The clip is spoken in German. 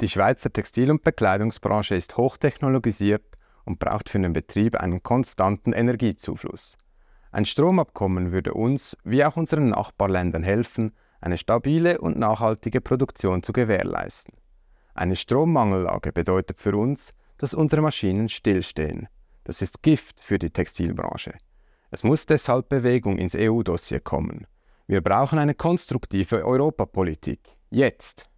Die Schweizer Textil- und Bekleidungsbranche ist hochtechnologisiert und braucht für den Betrieb einen konstanten Energiezufluss. Ein Stromabkommen würde uns, wie auch unseren Nachbarländern, helfen, eine stabile und nachhaltige Produktion zu gewährleisten. Eine Strommangellage bedeutet für uns, dass unsere Maschinen stillstehen. Das ist Gift für die Textilbranche. Es muss deshalb Bewegung ins EU-Dossier kommen. Wir brauchen eine konstruktive Europapolitik. Jetzt!